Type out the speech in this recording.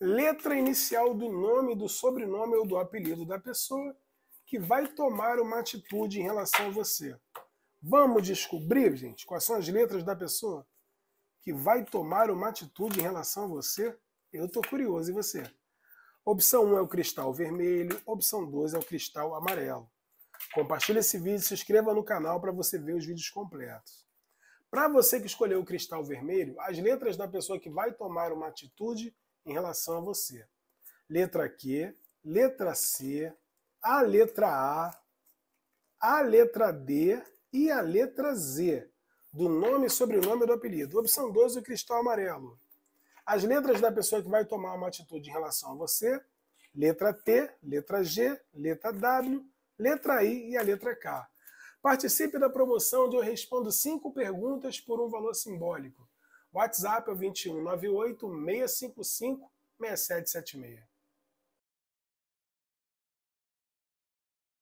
letra inicial do nome, do sobrenome ou do apelido da pessoa que vai tomar uma atitude em relação a você. Vamos descobrir, gente, quais são as letras da pessoa que vai tomar uma atitude em relação a você? Eu estou curioso, e você? Opção 1 é o cristal vermelho, opção 2 é o cristal amarelo. Compartilhe esse vídeo, se inscreva no canal para você ver os vídeos completos. Para você que escolheu o cristal vermelho, as letras da pessoa que vai tomar uma atitude em relação a você. Letra Q, letra C, a letra A, a letra D e a letra Z, do nome e sobrenome do apelido. Opção 12, o cristal amarelo. As letras da pessoa que vai tomar uma atitude em relação a você, letra T, letra G, letra W, letra I e a letra K. Participe da promoção onde eu respondo cinco perguntas por um valor simbólico. WhatsApp é o 21 98 655 6776.